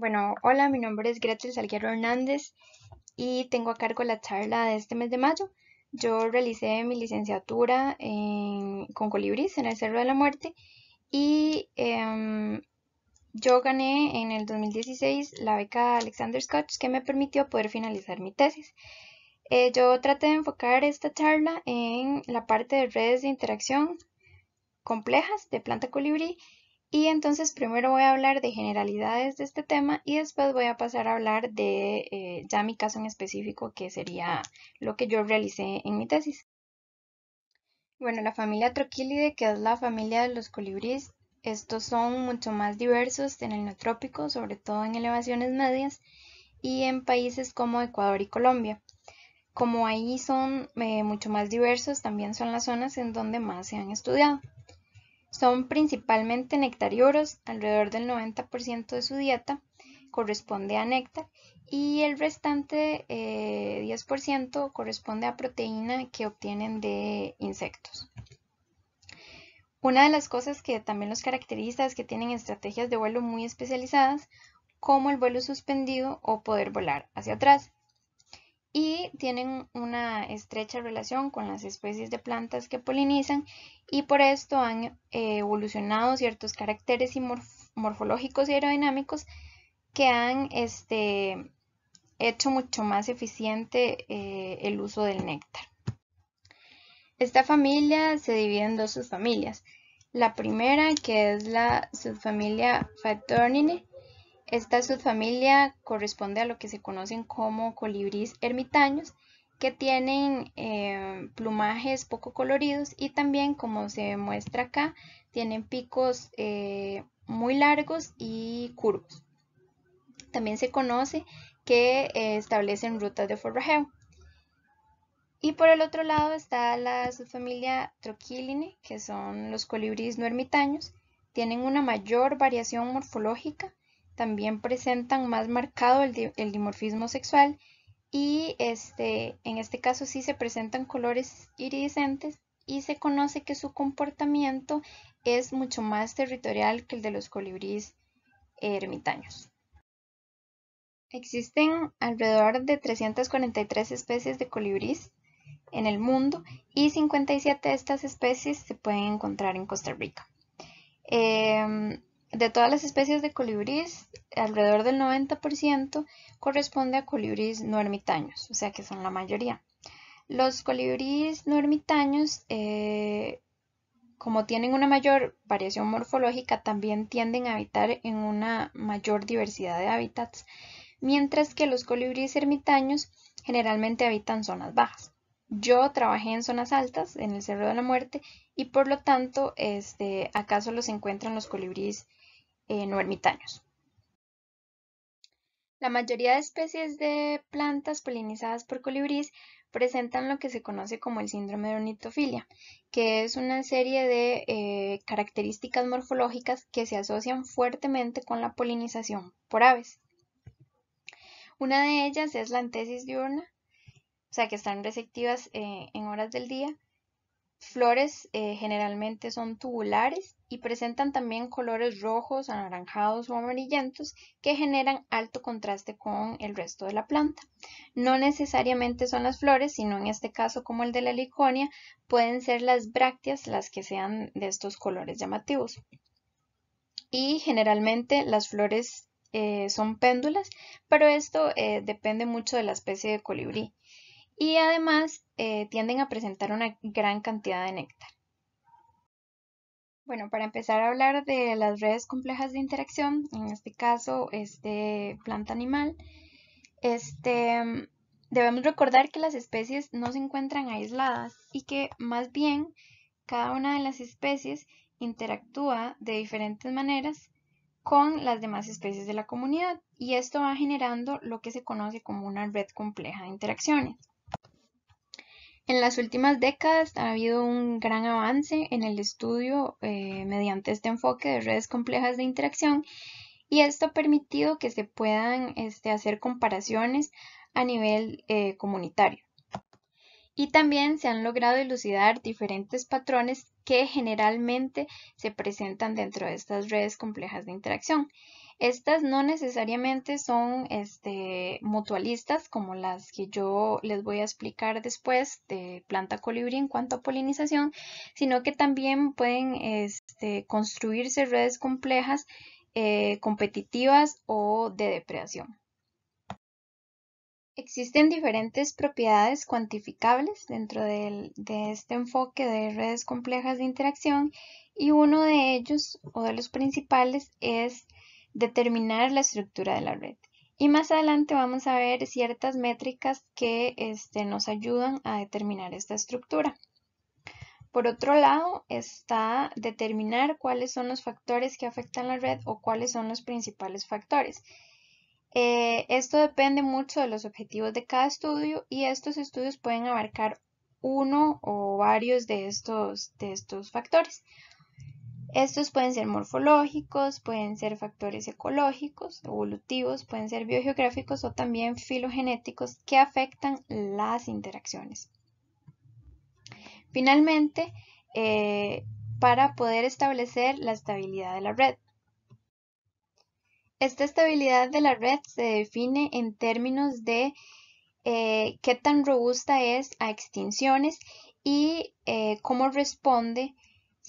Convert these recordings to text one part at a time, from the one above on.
Bueno, hola, mi nombre es Gretel Salguero Hernández y tengo a cargo la charla de este mes de mayo. Yo realicé mi licenciatura con Colibris en el Cerro de la Muerte y em, yo gané en el 2016 la beca Alexander Scott que me permitió poder finalizar mi tesis. Eh, yo traté de enfocar esta charla en la parte de redes de interacción complejas de planta colibrí y entonces primero voy a hablar de generalidades de este tema y después voy a pasar a hablar de eh, ya mi caso en específico, que sería lo que yo realicé en mi tesis. Bueno, la familia Troquilide, que es la familia de los colibríes, estos son mucho más diversos en el neotrópico, sobre todo en elevaciones medias y en países como Ecuador y Colombia. Como ahí son eh, mucho más diversos, también son las zonas en donde más se han estudiado. Son principalmente nectarioros, alrededor del 90% de su dieta corresponde a néctar y el restante 10% eh, corresponde a proteína que obtienen de insectos. Una de las cosas que también los caracteriza es que tienen estrategias de vuelo muy especializadas, como el vuelo suspendido o poder volar hacia atrás y tienen una estrecha relación con las especies de plantas que polinizan y por esto han eh, evolucionado ciertos caracteres morfológicos y aerodinámicos que han este, hecho mucho más eficiente eh, el uso del néctar. Esta familia se divide en dos subfamilias. La primera, que es la subfamilia Fatorninae, esta subfamilia corresponde a lo que se conocen como colibríes ermitaños, que tienen eh, plumajes poco coloridos y también, como se muestra acá, tienen picos eh, muy largos y curvos. También se conoce que eh, establecen rutas de forrajeo. Y por el otro lado está la subfamilia Troquiline, que son los colibríes no ermitaños. Tienen una mayor variación morfológica también presentan más marcado el, dimorfismo sexual y este, en este caso sí se presentan colores iridiscentes y se conoce que su comportamiento es mucho más territorial que el de los colibríes ermitaños. Existen alrededor de 343 especies de colibríes en el mundo y 57 de estas especies se pueden encontrar en Costa Rica. Em, de todas las especies de colibríes, alrededor del 90% corresponde a colibríes no ermitaños, o sea que son la mayoría. Los colibríes no ermitaños, eh, como tienen una mayor variación morfológica, también tienden a habitar en una mayor diversidad de hábitats, mientras que los colibríes ermitaños generalmente habitan zonas bajas. Yo trabajé en zonas altas, en el Cerro de la Muerte, y por lo tanto, este, los los encuentran los colibríes eh, ermitaños. La mayoría de especies de plantas polinizadas por colibríes presentan lo que se conoce como el síndrome de ornitofilia, que es una serie de eh, características morfológicas que se asocian fuertemente con la polinización por aves. Una de ellas es la antesis diurna, o sea que están receptivas eh, en horas del día, flores eh, generalmente son tubulares y presentan también colores rojos, anaranjados o amarillentos que generan alto contraste con el resto de la planta. No necesariamente son las flores, sino en este caso como el de la liconia, pueden ser las brácteas las que sean de estos colores llamativos. Y generalmente las flores eh, son péndulas, pero esto eh, depende mucho de la especie de colibrí y además eh, tienden a presentar una gran cantidad de néctar. Bueno, para empezar a hablar de las redes complejas de interacción, en este caso, este planta animal, este, mm, debemos recordar que las especies no se encuentran aisladas y que más bien cada una de las especies interactúa de diferentes maneras con las demás especies de la comunidad y esto va generando lo que se conoce como una red compleja de interacciones. En las últimas décadas ha habido un gran avance en el estudio eh, mediante este enfoque de redes complejas de interacción y esto ha permitido que se puedan este, hacer comparaciones a nivel eh, comunitario. Y también se han logrado elucidar diferentes patrones que generalmente se presentan dentro de estas redes complejas de interacción. Estas no necesariamente son este, mutualistas como las que yo les voy a explicar después de planta colibrí en cuanto a polinización, sino que también pueden este, construirse redes complejas eh, competitivas o de depredación. Existen diferentes propiedades cuantificables dentro de, este enfoque de redes complejas de interacción y uno de ellos o de los principales es determinar la estructura de la red. Y más adelante vamos a ver ciertas métricas que este, nos ayudan a determinar esta estructura. Por otro lado, está determinar cuáles son los factores que afectan la red o cuáles son los principales factores. Eh, esto depende mucho de los objetivos de cada estudio y estos estudios pueden abarcar uno o varios de estos, de estos factores. Estos pueden ser morfológicos, pueden ser factores ecológicos, evolutivos, pueden ser biogeográficos o también filogenéticos que afectan las interacciones. Finalmente, eh, para poder establecer la estabilidad de la red. Esta estabilidad de la red se define en términos de eh, qué tan robusta es a extinciones y eh, cómo responde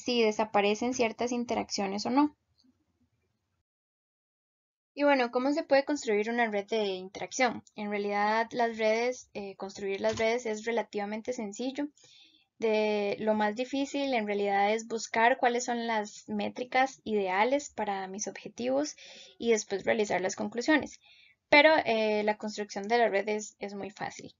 si desaparecen ciertas interacciones o no. Y bueno, ¿cómo se puede construir una red de interacción? En realidad, las redes, eh, construir las redes es relativamente sencillo. De lo más difícil en realidad es buscar cuáles son las métricas ideales para mis objetivos y después realizar las conclusiones. Pero eh, la construcción de las redes es muy fácil.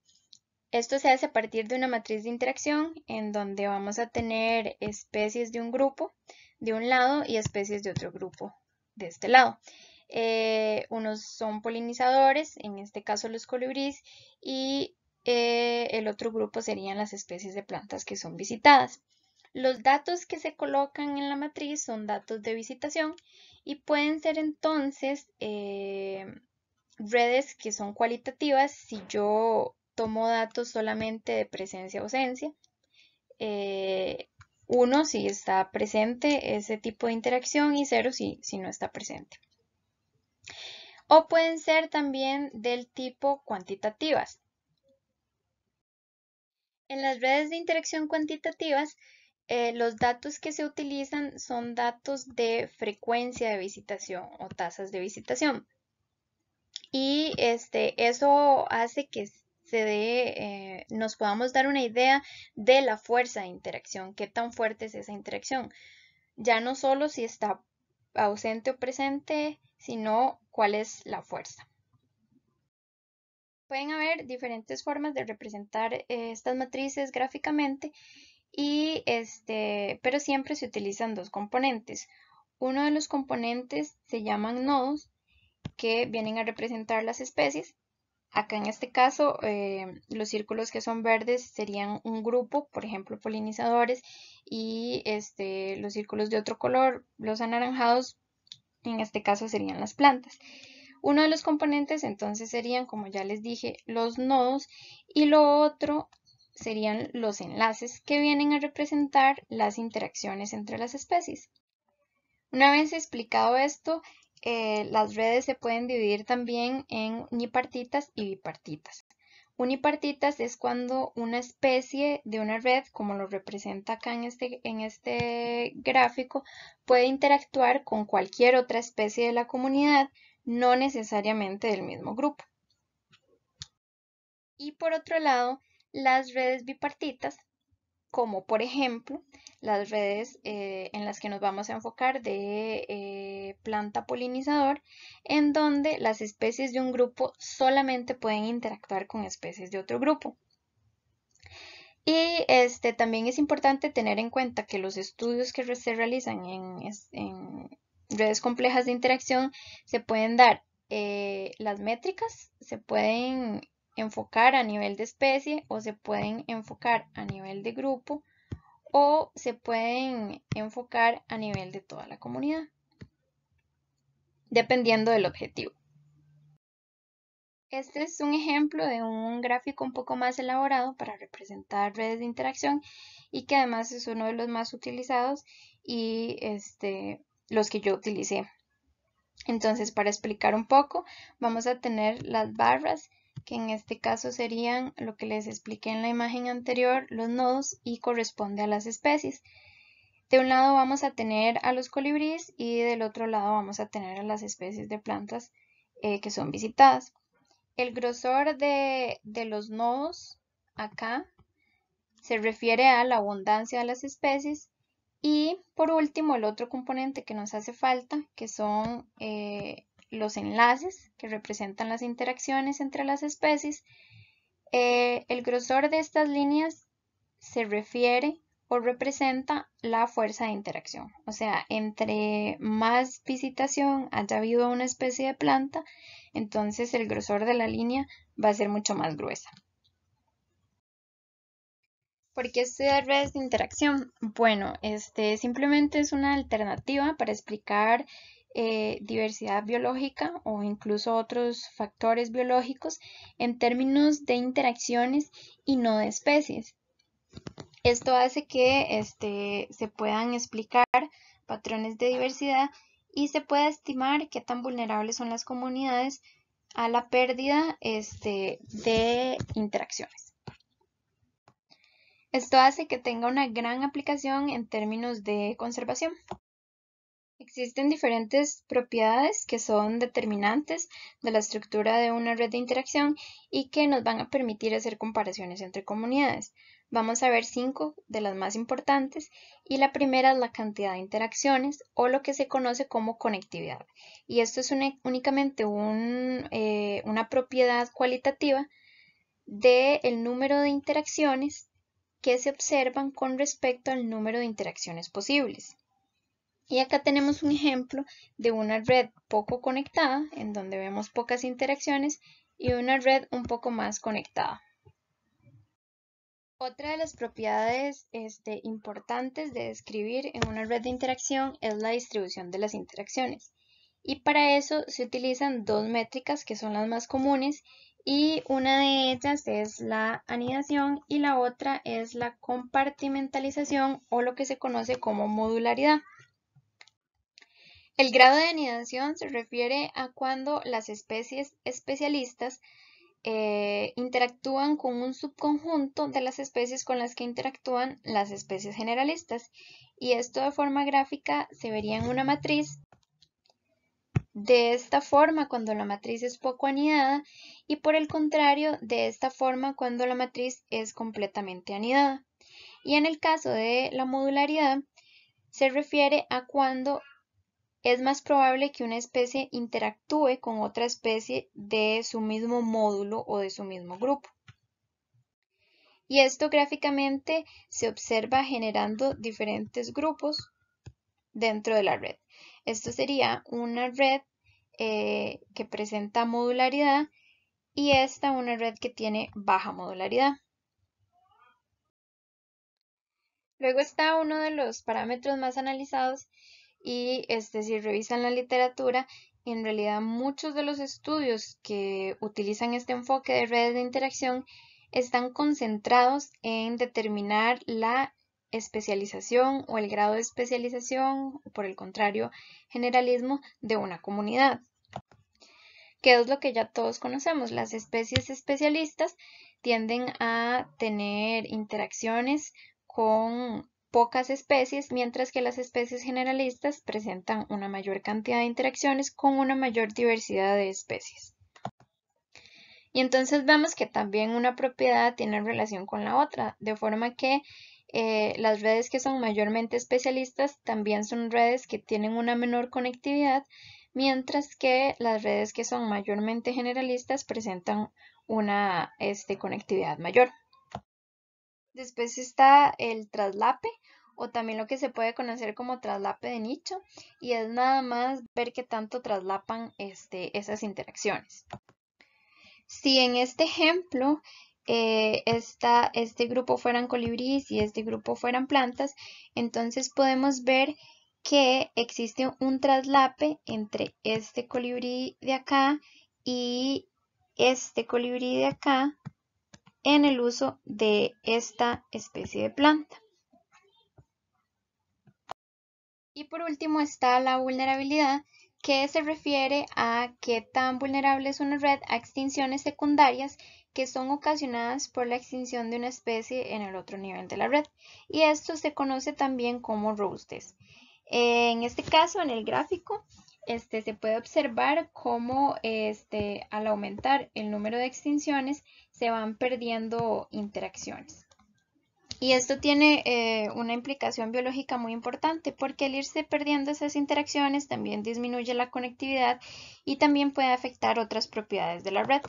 Esto se hace a partir de una matriz de interacción en donde vamos a tener especies de un grupo de un lado y especies de otro grupo de este lado. Eh, unos son polinizadores, en este caso los colibríes, y eh, el otro grupo serían las especies de plantas que son visitadas. Los datos que se colocan en la matriz son datos de visitación y pueden ser entonces eh, redes que son cualitativas si yo tomó datos solamente de presencia-ausencia. Eh, uno, si está presente ese tipo de interacción y cero, si, si no está presente. O pueden ser también del tipo cuantitativas. En las redes de interacción cuantitativas, eh, los datos que se utilizan son datos de frecuencia de visitación o tasas de visitación. Y este, eso hace que de eh, nos podamos dar una idea de la fuerza de interacción, qué tan fuerte es esa interacción. Ya no solo si está ausente o presente, sino cuál es la fuerza. Pueden haber diferentes formas de representar eh, estas matrices gráficamente, y este, pero siempre se utilizan dos componentes. Uno de los componentes se llaman nodos, que vienen a representar las especies, Acá en este caso, eh, los círculos que son verdes serían un grupo, por ejemplo, polinizadores, y este, los círculos de otro color, los anaranjados, en este caso serían las plantas. Uno de los componentes entonces serían, como ya les dije, los nodos y lo otro serían los enlaces que vienen a representar las interacciones entre las especies. Una vez explicado esto, eh, las redes se pueden dividir también en unipartitas y bipartitas. Unipartitas es cuando una especie de una red, como lo representa acá en este, en este gráfico, puede interactuar con cualquier otra especie de la comunidad, no necesariamente del mismo grupo. Y por otro lado, las redes bipartitas como por ejemplo las redes eh, en las que nos vamos a enfocar de eh, planta polinizador, en donde las especies de un grupo solamente pueden interactuar con especies de otro grupo. Y este, también es importante tener en cuenta que los estudios que se realizan en, redes complejas de interacción se pueden dar eh, las métricas, se pueden enfocar a nivel de especie o se pueden enfocar a nivel de grupo o se pueden enfocar a nivel de toda la comunidad, dependiendo del objetivo. Este es un ejemplo de un gráfico un poco más elaborado para representar redes de interacción y que además es uno de los más utilizados y este, los que yo utilicé. Entonces, para explicar un poco, vamos a tener las barras que en este caso serían lo que les expliqué en la imagen anterior, los nodos, y corresponde a las especies. De un lado vamos a tener a los colibríes y del otro lado vamos a tener a las especies de plantas eh, que son visitadas. El grosor de, los nodos acá se refiere a la abundancia de las especies y por último, el otro componente que nos hace falta, que son eh, los enlaces, que representan las interacciones entre las especies. Eh, el grosor de estas líneas se refiere o representa la fuerza de interacción. O sea, entre más visitación haya habido una especie de planta, entonces el grosor de la línea va a ser mucho más gruesa. ¿Por qué redes de interacción? Bueno, este simplemente es una alternativa para explicar eh, diversidad biológica o incluso otros factores biológicos en términos de interacciones y no de especies. Esto hace que este, se puedan explicar patrones de diversidad y se pueda estimar qué tan vulnerables son las comunidades a la pérdida este, de interacciones. Esto hace que tenga una gran aplicación en términos de conservación. Existen diferentes propiedades que son determinantes de la estructura de una red de interacción y que nos van a permitir hacer comparaciones entre comunidades. Vamos a ver cinco de las más importantes y la primera es la cantidad de interacciones o lo que se conoce como conectividad. Y esto es únicamente eh, una propiedad cualitativa del número de interacciones que se observan con respecto al número de interacciones posibles. Y acá tenemos un ejemplo de una red poco conectada, en donde vemos pocas interacciones, y una red un poco más conectada. Otra de las propiedades este, importantes de describir en una red de interacción es la distribución de las interacciones. Y para eso se utilizan dos métricas que son las más comunes y una de ellas es la anidación y la otra es la compartimentalización o lo que se conoce como modularidad. El grado de anidación se refiere a cuando las especies especialistas eh, interactúan con un subconjunto de las especies con las que interactúan las especies generalistas. Y esto de forma gráfica se vería en una matriz. De esta forma cuando la matriz es poco anidada y por el contrario de esta forma cuando la matriz es completamente anidada. Y en el caso de la modularidad se refiere a cuando es más probable que una especie interactúe con otra especie de su mismo módulo o de su mismo grupo. Y esto gráficamente se observa generando diferentes grupos dentro de la red. Esto sería una red eh, que presenta modularidad y esta una red que tiene baja modularidad. Luego está uno de los parámetros más analizados y este, si revisan la literatura, en realidad muchos de los estudios que utilizan este enfoque de redes de interacción están concentrados en determinar la especialización o el grado de especialización, o por el contrario, generalismo de una comunidad. Que es lo que ya todos conocemos? Las especies especialistas tienden a tener interacciones con pocas especies, mientras que las especies generalistas presentan una mayor cantidad de interacciones con una mayor diversidad de especies. Y entonces vemos que también una propiedad tiene relación con la otra, de forma que eh, las redes que son mayormente especialistas también son redes que tienen una menor conectividad, mientras que las redes que son mayormente generalistas presentan una este, conectividad mayor. Después está el traslape o también lo que se puede conocer como traslape de nicho y es nada más ver qué tanto traslapan este, esas interacciones. Si en este ejemplo eh, este grupo fueran colibríes y este grupo fueran plantas, entonces podemos ver que existe un traslape entre este colibrí de acá y este colibrí de acá en el uso de esta especie de planta. Y por último está la vulnerabilidad, que se refiere a qué tan vulnerable es una red a extinciones secundarias que son ocasionadas por la extinción de una especie en el otro nivel de la red. Y esto se conoce también como roustes. En este caso, en el gráfico, este, se puede observar cómo este, al aumentar el número de extinciones se van perdiendo interacciones. Y esto tiene eh, una implicación biológica muy importante porque al irse perdiendo esas interacciones también disminuye la conectividad y también puede afectar otras propiedades de la red.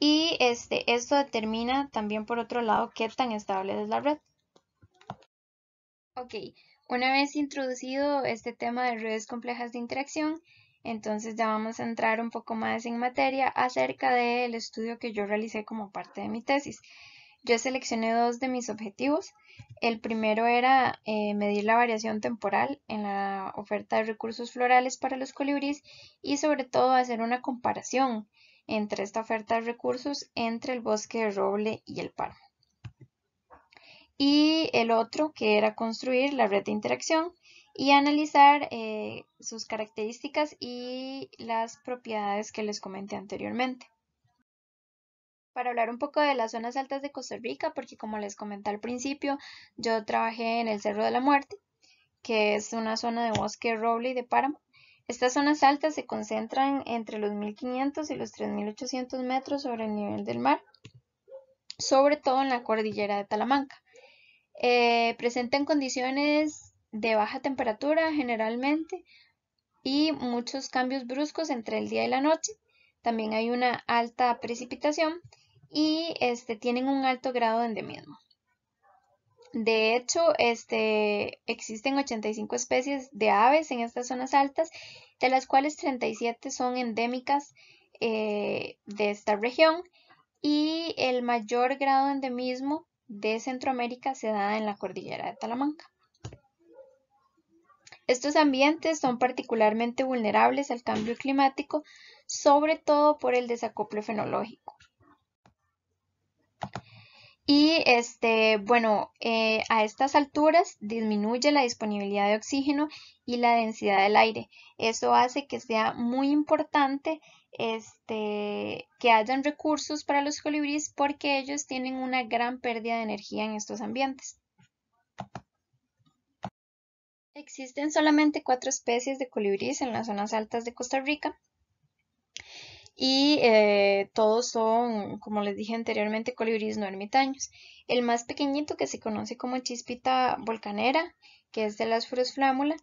Y este, esto determina también por otro lado qué tan estable es la red. Ok, una vez introducido este tema de redes complejas de interacción, entonces ya vamos a entrar un poco más en materia acerca del estudio que yo realicé como parte de mi tesis. Yo seleccioné dos de mis objetivos. El primero era eh, medir la variación temporal en la oferta de recursos florales para los colibríes y sobre todo hacer una comparación entre esta oferta de recursos entre el bosque de roble y el palo. Y el otro que era construir la red de interacción y analizar eh, sus características y las propiedades que les comenté anteriormente. Para hablar un poco de las zonas altas de Costa Rica, porque como les comenté al principio, yo trabajé en el Cerro de la Muerte, que es una zona de bosque roble y de páramo. Estas zonas altas se concentran entre los 1500 y los 3800 metros sobre el nivel del mar, sobre todo en la cordillera de Talamanca. Eh, presentan condiciones de baja temperatura generalmente y muchos cambios bruscos entre el día y la noche. También hay una alta precipitación y este, tienen un alto grado de endemismo. De hecho, este, existen 85 especies de aves en estas zonas altas, de las cuales 37 son endémicas eh, de esta región y el mayor grado de endemismo de Centroamérica se da en la cordillera de Talamanca. Estos ambientes son particularmente vulnerables al cambio climático, sobre todo por el desacople fenológico. Y este, bueno, eh, a estas alturas disminuye la disponibilidad de oxígeno y la densidad del aire. Eso hace que sea muy importante este, que hayan recursos para los colibríes porque ellos tienen una gran pérdida de energía en estos ambientes. Existen solamente cuatro especies de colibríes en las zonas altas de Costa Rica y eh, todos son, como les dije anteriormente, colibríes no ermitaños. El más pequeñito que se conoce como chispita volcanera, que es de las flámula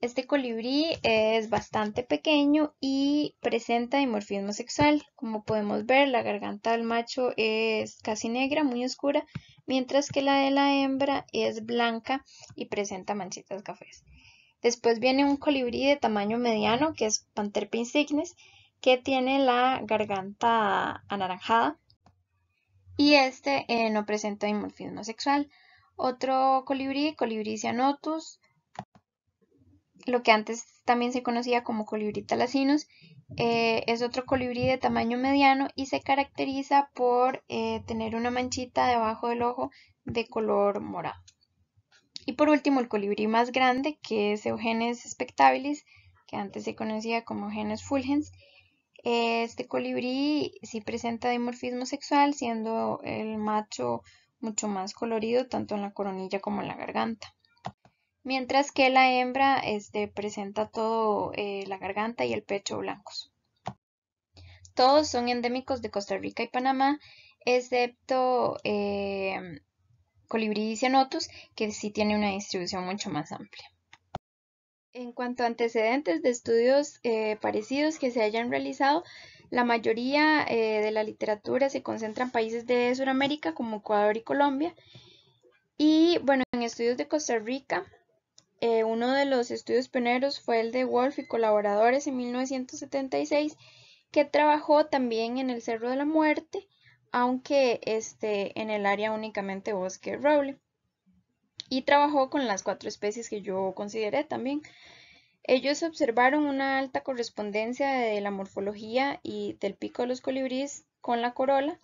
este colibrí es bastante pequeño y presenta dimorfismo sexual. Como podemos ver, la garganta del macho es casi negra, muy oscura, mientras que la de la hembra es blanca y presenta manchitas cafés. Después viene un colibrí de tamaño mediano, que es Panterpa insignis, que tiene la garganta anaranjada y este eh, no presenta dimorfismo sexual. Otro colibrí, colibrí cyanotus, lo que antes también se conocía como colibrí talacinus. Eh, es otro colibrí de tamaño mediano y se caracteriza por eh, tener una manchita debajo del ojo de color morado. Y por último, el colibrí más grande, que es Eugenes spectabilis, que antes se conocía como Eugenes fulgens. Este colibrí sí presenta dimorfismo sexual, siendo el macho mucho más colorido tanto en la coronilla como en la garganta mientras que la hembra este, presenta todo eh, la garganta y el pecho blancos. Todos son endémicos de Costa Rica y Panamá, excepto eh, y cianotus, que sí tiene una distribución mucho más amplia. En cuanto a antecedentes de estudios eh, parecidos que se hayan realizado, la mayoría eh, de la literatura se concentra en países de Sudamérica como Ecuador y Colombia. Y bueno, en estudios de Costa Rica eh, uno de los estudios pioneros fue el de Wolf y colaboradores en 1976, que trabajó también en el Cerro de la Muerte, aunque este, en el área únicamente bosque roble. Y trabajó con las cuatro especies que yo consideré también. Ellos observaron una alta correspondencia de la morfología y del pico de los colibríes con la corola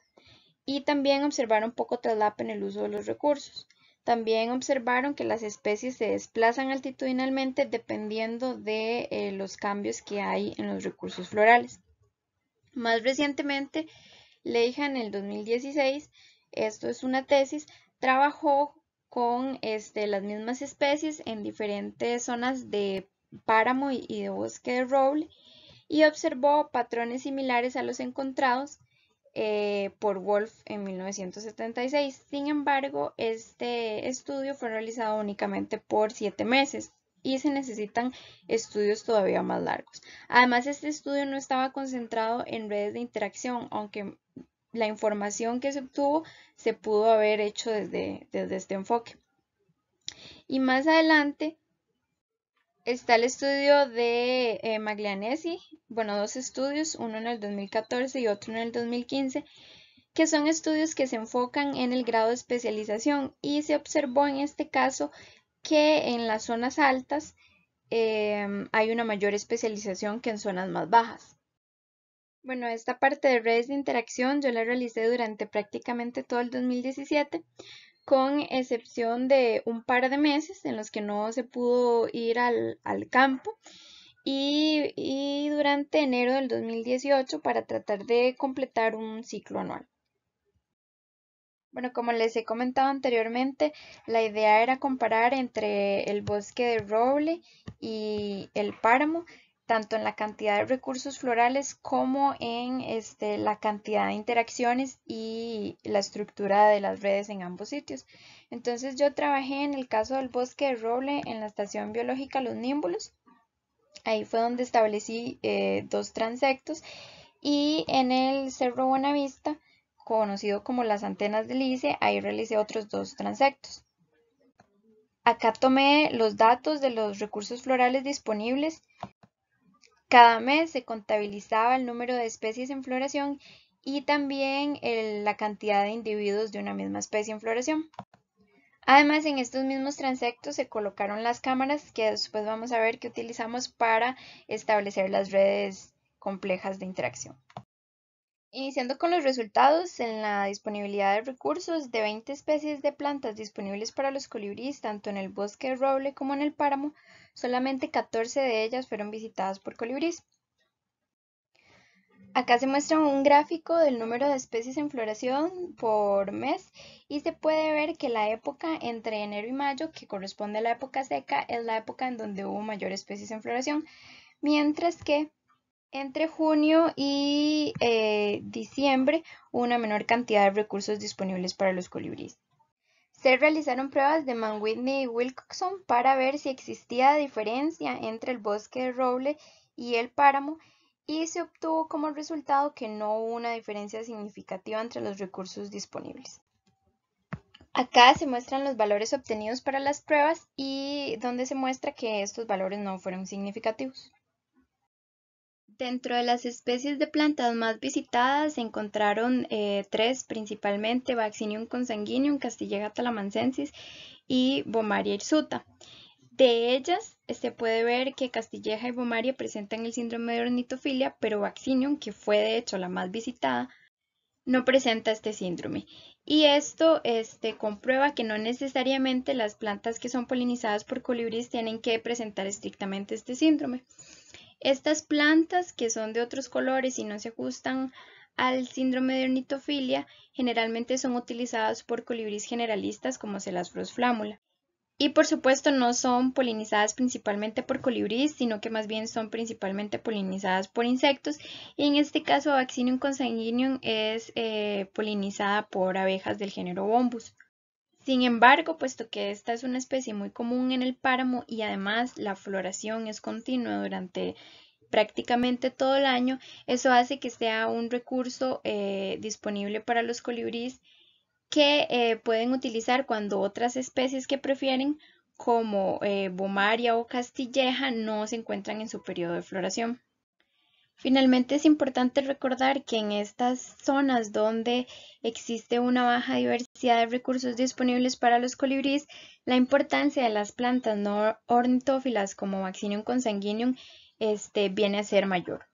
y también observaron poco traslap en el uso de los recursos. También observaron que las especies se desplazan altitudinalmente dependiendo de eh, los cambios que hay en los recursos florales. Más recientemente, Leija en el 2016, esto es una tesis, trabajó con este, las mismas especies en diferentes zonas de páramo y de bosque de roble y observó patrones similares a los encontrados eh, por Wolf en 1976. Sin embargo, este estudio fue realizado únicamente por siete meses y se necesitan estudios todavía más largos. Además, este estudio no estaba concentrado en redes de interacción, aunque la información que se obtuvo se pudo haber hecho desde este enfoque. Y más adelante Está el estudio de eh, Maglianesi, bueno, dos estudios, uno en el 2014 y otro en el 2015, que son estudios que se enfocan en el grado de especialización y se observó en este caso que en las zonas altas em, hay una mayor especialización que en zonas más bajas. Bueno, esta parte de redes de interacción yo la realicé durante prácticamente todo el 2017 con excepción de un par de meses en los que no se pudo ir al, campo. Y, y, durante enero del 2018 para tratar de completar un ciclo anual. Bueno, como les he comentado anteriormente, la idea era comparar entre el bosque de roble y el páramo tanto en la cantidad de recursos florales como en este, la cantidad de interacciones y la estructura de las redes en ambos sitios. Entonces yo trabajé en el caso del bosque de roble en la estación biológica Los Nímbulos. Ahí fue donde establecí eh, dos transectos y en el Cerro Buenavista, conocido como las antenas del ICE, ahí realicé otros dos transectos. Acá tomé los datos de los recursos florales disponibles cada mes se contabilizaba el número de especies en floración y también la cantidad de individuos de una misma especie en floración. Además, en estos mismos transectos se colocaron las cámaras que después vamos a ver que utilizamos para establecer las redes complejas de interacción. Iniciando con los resultados, en la disponibilidad de recursos de 20 especies de plantas disponibles para los colibríes, tanto en el bosque roble como en el páramo, Solamente 14 de ellas fueron visitadas por colibríes. Acá se muestra un gráfico del número de especies en floración por mes y se puede ver que la época entre enero y mayo, que corresponde a la época seca, es la época en donde hubo mayor especies en floración, mientras que entre junio y eh, diciembre diciembre una menor cantidad de recursos disponibles para los colibríes. Se realizaron pruebas de Mann Whitney y Wilcoxon para ver si existía diferencia entre el bosque de roble y el páramo y se obtuvo como resultado que no hubo una diferencia significativa entre los recursos disponibles. Acá se muestran los valores obtenidos para las pruebas y donde se muestra que estos valores no fueron significativos. Dentro de las especies de plantas más visitadas se encontraron eh, tres principalmente, Vaccinium consanguineum, Castilleja talamancensis y Bomaria hirsuta. De ellas se puede ver que Castilleja y Bomaria presentan el síndrome de ornitofilia, pero Vaccinium, que fue de hecho la más visitada, no presenta este síndrome. Y esto este, comprueba que no necesariamente las plantas que son polinizadas por colibríes tienen que presentar estrictamente este síndrome. Estas plantas que son de otros colores y no se ajustan al síndrome de ornitofilia generalmente son utilizadas por colibríes generalistas como el flámula. Y por supuesto no son polinizadas principalmente por colibríes, sino que más bien son principalmente polinizadas por insectos. Y en este caso Vaccinium consanguineum es eh, polinizada por abejas del género Bombus. Sin embargo, puesto que esta es una especie muy común en el páramo y además la floración es continua durante prácticamente todo el año, eso hace que sea un recurso eh, disponible para los colibríes que eh, pueden utilizar cuando otras especies que prefieren como eh, bomaria o castilleja no se encuentran en su periodo de floración. Finalmente es importante recordar que en estas zonas donde existe una baja diversidad de recursos disponibles para los colibríes, la importancia de las plantas no ornitófilas como Vaccinium consanguineum este, viene a ser mayor.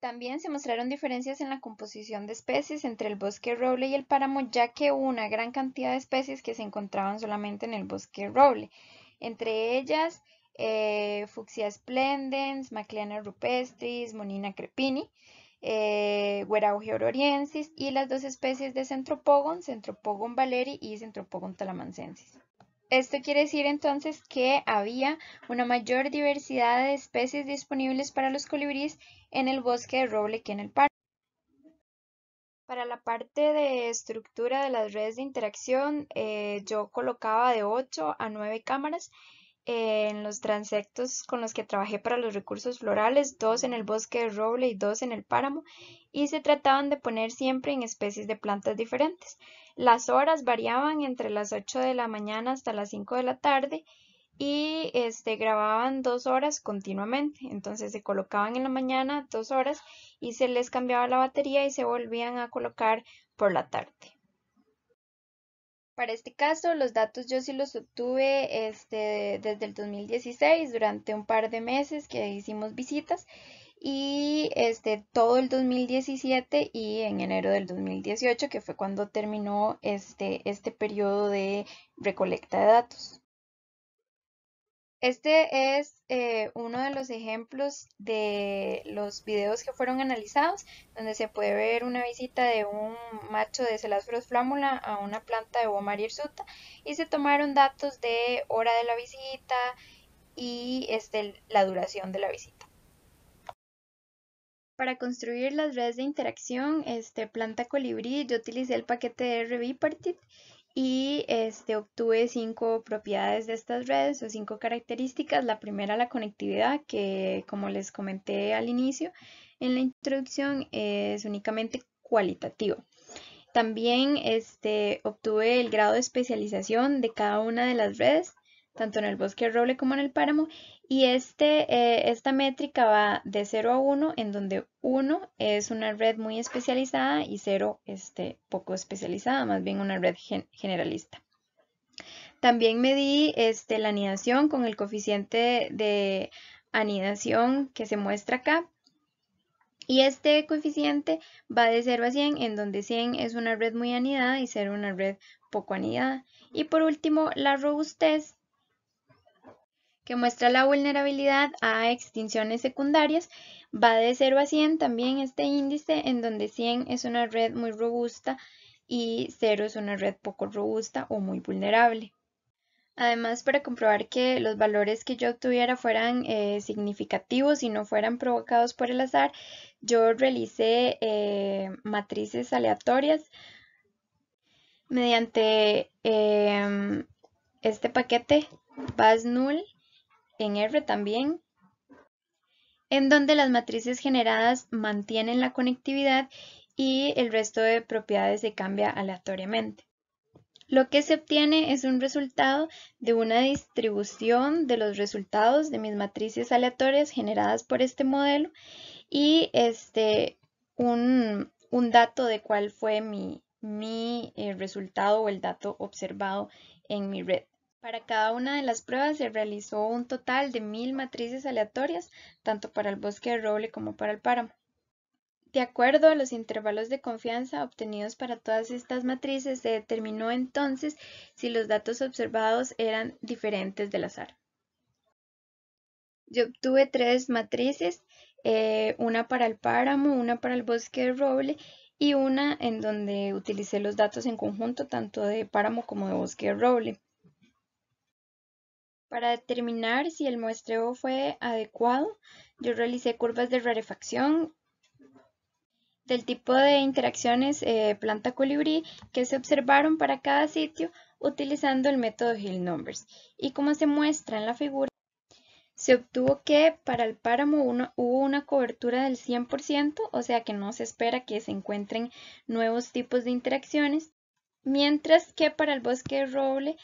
También se mostraron diferencias en la composición de especies entre el bosque roble y el páramo, ya que una gran cantidad de especies que se encontraban solamente en el bosque roble. Entre ellas, eh, splendens, Macleana rupestris, Monina crepini, eh, y las dos especies de Centropogon, Centropogon valeri y Centropogon talamancensis. Esto quiere decir entonces que había una mayor diversidad de especies disponibles para los colibríes en el bosque de roble que en el parque. Para la parte de estructura de las redes de interacción, eh, yo colocaba de 8 a 9 cámaras eh, en los transectos con los que trabajé para los recursos florales, dos en el bosque de roble y dos en el páramo, y se trataban de poner siempre en especies de plantas diferentes. Las horas variaban entre las 8 de la mañana hasta las 5 de la tarde y este, grababan dos horas continuamente. Entonces se colocaban en la mañana dos horas y se les cambiaba la batería y se volvían a colocar por la tarde. Para este caso, los datos yo sí los obtuve este, desde el 2016, durante un par de meses que hicimos visitas, y este, todo el 2017 y en enero del 2018, que fue cuando terminó este, este periodo de recolecta de datos. Este es eh, uno de los ejemplos de los videos que fueron analizados, donde se puede ver una visita de un macho de Celasfros flámula a una planta de Bomar hirsuta y se tomaron datos de hora de la visita y este, la duración de la visita. Para construir las redes de interacción, este, planta colibrí, yo utilicé el paquete de Revipartit, y este, obtuve cinco propiedades de estas redes o cinco características. La primera, la conectividad, que como les comenté al inicio en la introducción, es únicamente cualitativa. También este, obtuve el grado de especialización de cada una de las redes tanto en el bosque roble como en el páramo, y este, eh, esta métrica va de 0 a 1, en donde 1 es una red muy especializada y 0 este, poco especializada, más bien una red generalista. También medí este, la anidación con el coeficiente de anidación que se muestra acá, y este coeficiente va de 0 a 100, en donde 100 es una red muy anidada y 0 una red poco anidada. Y por último, la robustez, que muestra la vulnerabilidad a extinciones secundarias, va de 0 a 100 también este índice, en donde 100 es una red muy robusta y 0 es una red poco robusta o muy vulnerable. Además, para comprobar que los valores que yo obtuviera fueran eh, significativos y no fueran provocados por el azar, yo realicé eh, matrices aleatorias mediante em, este paquete bas en R también, en donde las matrices generadas mantienen la conectividad y el resto de propiedades se cambia aleatoriamente. Lo que se obtiene es un resultado de una distribución de los resultados de mis matrices aleatorias generadas por este modelo y este, un, dato de cuál fue mi, mi eh, resultado o el dato observado en mi red. Para cada una de las pruebas se realizó un total de mil matrices aleatorias, tanto para el bosque de roble como para el páramo. De acuerdo a los intervalos de confianza obtenidos para todas estas matrices, se determinó entonces si los datos observados eran diferentes del azar. Yo obtuve tres matrices, eh, una para el páramo, una para el bosque de roble y una en donde utilicé los datos en conjunto tanto de páramo como de bosque de roble. Para determinar si el muestreo fue adecuado, yo realicé curvas de rarefacción del tipo de interacciones eh, planta colibrí que se observaron para cada sitio utilizando el método Hill Numbers. Y como se muestra en la figura, se obtuvo que para el páramo hubo una cobertura del 100%, o sea que no se espera que se encuentren nuevos tipos de interacciones, mientras que para el bosque de roble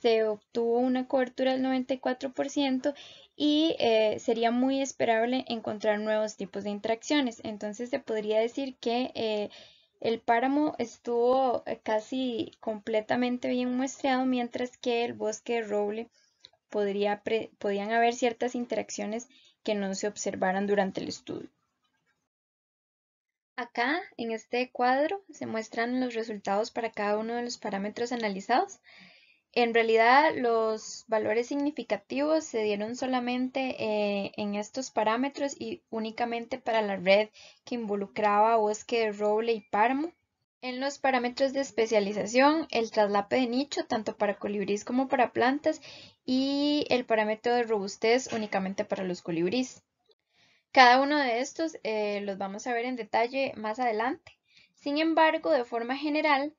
se obtuvo una cobertura del 94% y eh, sería muy esperable encontrar nuevos tipos de interacciones. Entonces se podría decir que eh, el páramo estuvo eh, casi completamente bien muestreado, mientras que el bosque de roble podría podían haber ciertas interacciones que no se observaran durante el estudio. Acá, en este cuadro, se muestran los resultados para cada uno de los parámetros analizados. En realidad los valores significativos se dieron solamente eh, en estos parámetros y únicamente para la red que involucraba bosque de roble y parmo. En los parámetros de especialización, el traslape de nicho, tanto para colibríes como para plantas, y el parámetro de robustez únicamente para los colibríes. Cada uno de estos eh, los vamos a ver en detalle más adelante. Sin embargo, de forma general,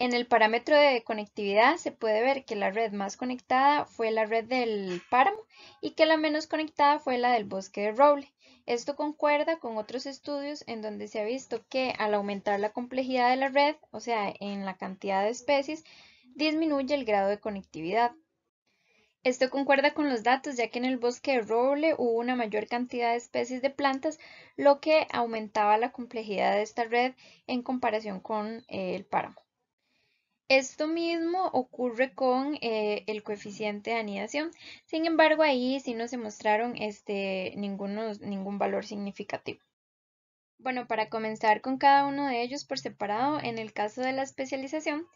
en el parámetro de conectividad se puede ver que la red más conectada fue la red del páramo y que la menos conectada fue la del bosque de roble. Esto concuerda con otros estudios en donde se ha visto que al aumentar la complejidad de la red, o sea, en la cantidad de especies, disminuye el grado de conectividad. Esto concuerda con los datos, ya que en el bosque de roble hubo una mayor cantidad de especies de plantas, lo que aumentaba la complejidad de esta red en comparación con eh, el páramo. Esto mismo ocurre con eh, el coeficiente de anidación. Sin embargo, ahí sí no se mostraron este, ningún valor significativo. Bueno, para comenzar con cada uno de ellos por separado, en el caso de la especialización,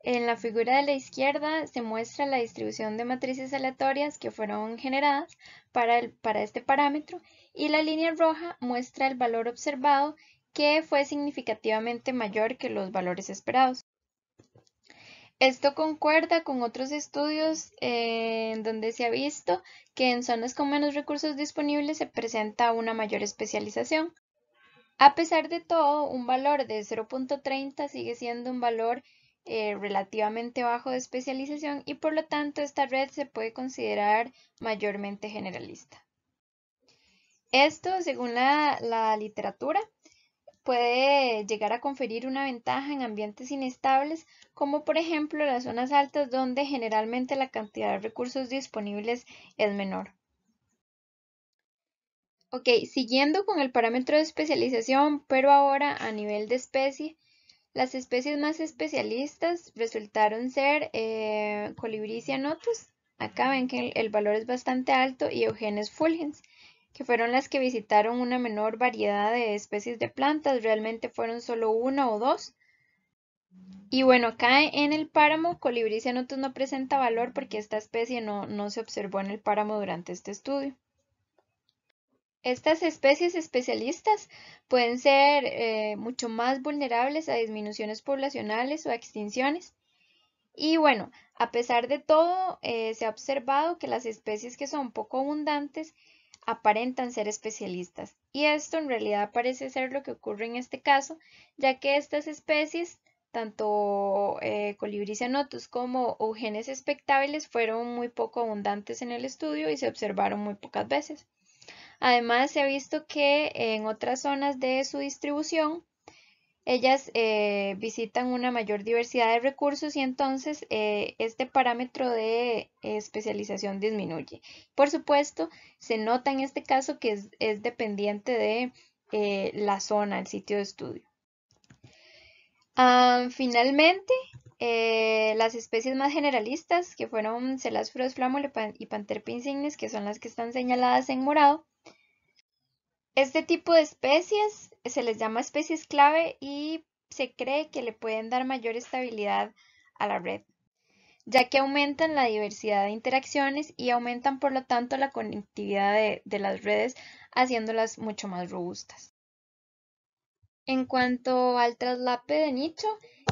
en la figura de la izquierda se muestra la distribución de matrices aleatorias que fueron generadas para este parámetro y la línea roja muestra el valor observado que fue significativamente mayor que los valores esperados. Esto concuerda con otros estudios eh, en donde se ha visto que en zonas con menos recursos disponibles se presenta una mayor especialización. A pesar de todo, un valor de 0.30 sigue siendo un valor eh, relativamente bajo de especialización y por lo tanto esta red se puede considerar mayormente generalista. Esto, según la literatura, puede llegar a conferir una ventaja en ambientes inestables, como por ejemplo las zonas altas donde generalmente la cantidad de recursos disponibles es menor. Ok, siguiendo con el parámetro de especialización, pero ahora a nivel de especie, las especies más especialistas resultaron ser eh, notus, acá ven que el valor es bastante alto, y Eugenes fulgens, que fueron las que visitaron una menor variedad de especies de plantas, realmente fueron solo una o dos. Y bueno, acá en el páramo, colibrí cianotus no presenta valor porque esta especie no, se observó en el páramo durante este estudio. Estas especies especialistas pueden ser eh, mucho más vulnerables a disminuciones poblacionales o a extinciones. Y bueno, a pesar de todo, eh, se ha observado que las especies que son poco abundantes aparentan ser especialistas. Y esto en realidad parece ser lo que ocurre en este caso, ya que estas especies, tanto eh, Colibris como Eugenes espectables, fueron muy poco abundantes en el estudio y se observaron muy pocas veces. Además, se ha visto que en otras zonas de su distribución ellas eh, visitan una mayor diversidad de recursos y entonces eh, este parámetro de especialización disminuye. Por supuesto, se nota en este caso que es, dependiente de eh, la zona, el sitio de estudio. Ah, finalmente, las especies más generalistas, que fueron Celasfuros, Flámole y Pantherpinsignis, que son las que están señaladas en morado. Este tipo de especies se les llama especies clave y se cree que le pueden dar mayor estabilidad a la red, ya que aumentan la diversidad de interacciones y aumentan por lo tanto la conectividad de, las redes, haciéndolas mucho más robustas. En cuanto al traslape de nicho,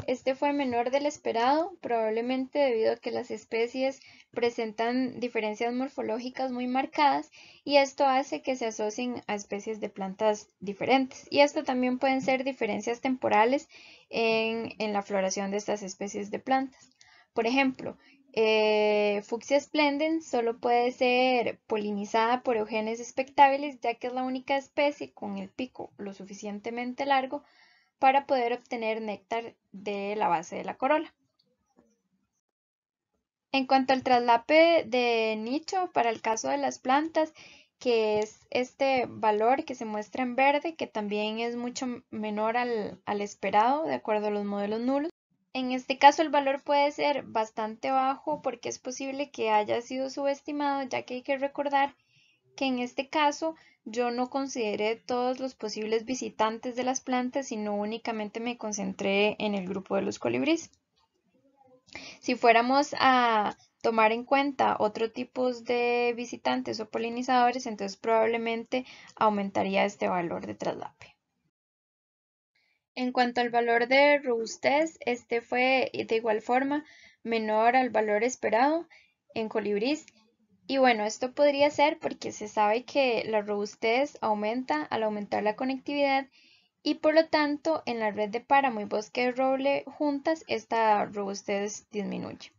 este fue menor del esperado, probablemente debido a que las especies presentan diferencias morfológicas muy marcadas y esto hace que se asocien a especies de plantas diferentes. Y esto también pueden ser diferencias temporales en, la floración de estas especies de plantas. Por ejemplo, eh, Fucsia splendens solo puede ser polinizada por Eugenes spectabilis, ya que es la única especie con el pico lo suficientemente largo para poder obtener néctar de la base de la corola. En cuanto al traslape de nicho, para el caso de las plantas, que es este valor que se muestra en verde, que también es mucho menor al, esperado, de acuerdo a los modelos nulos. En este caso el valor puede ser bastante bajo porque es posible que haya sido subestimado, ya que hay que recordar que en este caso yo no consideré todos los posibles visitantes de las plantas, sino únicamente me concentré en el grupo de los colibríes. Si fuéramos a tomar en cuenta otro tipo de visitantes o polinizadores, entonces probablemente aumentaría este valor de traslape. En cuanto al valor de robustez, este fue de igual forma menor al valor esperado en colibríes. Y bueno, esto podría ser porque se sabe que la robustez aumenta al aumentar la conectividad y por lo tanto en la red de páramo y bosque de roble juntas esta robustez disminuye.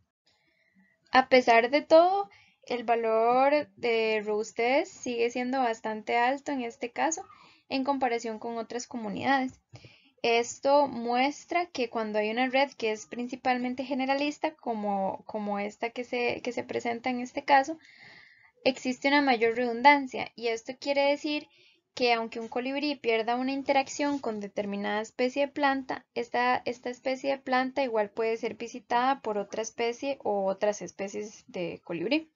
A pesar de todo, el valor de robustez sigue siendo bastante alto en este caso en comparación con otras comunidades. Esto muestra que cuando hay una red que es principalmente generalista, como, como esta que se, se presenta en este caso, existe una mayor redundancia y esto quiere decir que aunque un colibrí pierda una interacción con determinada especie de planta, esta, esta especie de planta igual puede ser visitada por otra especie o otras especies de colibrí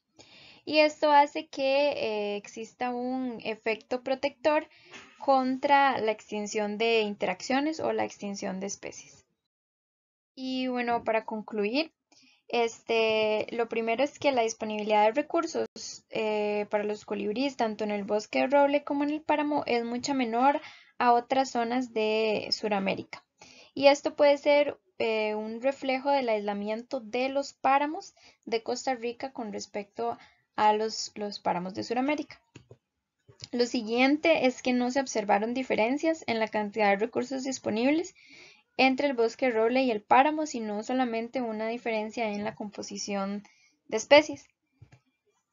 y esto hace que eh, exista un efecto protector contra la extinción de interacciones o la extinción de especies. Y bueno, para concluir, este, lo primero es que la disponibilidad de recursos eh, para los colibríes, tanto en el bosque de roble como en el páramo, es mucha menor a otras zonas de Sudamérica. Y esto puede ser eh, un reflejo del aislamiento de los páramos de Costa Rica con respecto a a los, páramos de Sudamérica. Lo siguiente es que no se observaron diferencias en la cantidad de recursos disponibles entre el bosque roble y el páramo, sino solamente una diferencia en la composición de especies.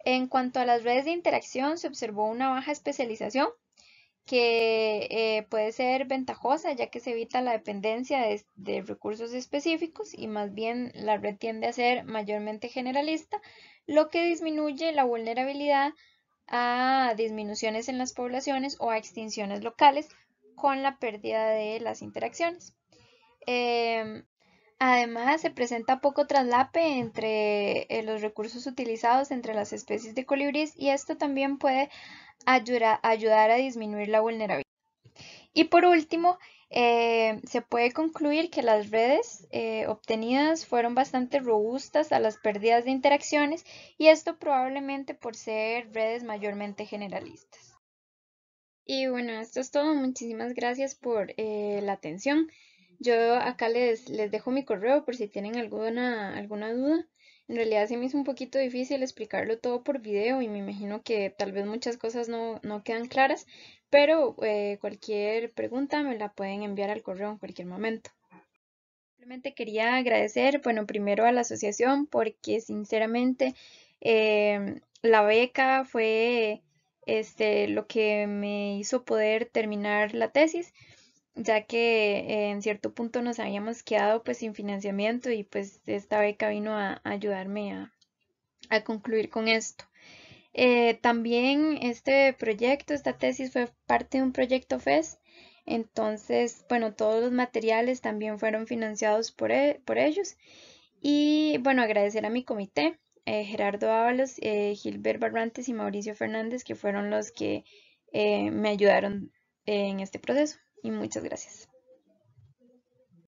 En cuanto a las redes de interacción, se observó una baja especialización que eh, puede ser ventajosa ya que se evita la dependencia de, recursos específicos y más bien la red tiende a ser mayormente generalista lo que disminuye la vulnerabilidad a disminuciones en las poblaciones o a extinciones locales con la pérdida de las interacciones. Em, además, se presenta poco traslape entre eh, los recursos utilizados entre las especies de colibríes y esto también puede ayudar a disminuir la vulnerabilidad. Y por último, eh, se puede concluir que las redes eh, obtenidas fueron bastante robustas a las pérdidas de interacciones y esto probablemente por ser redes mayormente generalistas. Y bueno, esto es todo. Muchísimas gracias por eh, la atención. Yo acá les, les, dejo mi correo por si tienen alguna, alguna duda. En realidad se me hizo un poquito difícil explicarlo todo por video y me imagino que tal vez muchas cosas no, no quedan claras, pero eh, cualquier pregunta me la pueden enviar al correo en cualquier momento. Simplemente quería agradecer, bueno, primero a la asociación porque sinceramente eh, la beca fue este, lo que me hizo poder terminar la tesis ya que en cierto punto nos habíamos quedado pues sin financiamiento y pues esta beca vino a, ayudarme a concluir con esto. Eh, también este proyecto, esta tesis fue parte de un proyecto FES, entonces, bueno, todos los materiales también fueron financiados por, e, por ellos. Y bueno, agradecer a mi comité, eh, Gerardo Ábalos, eh, Gilbert Barrantes y Mauricio Fernández, que fueron los que me ayudaron en este proceso. Y muchas gracias.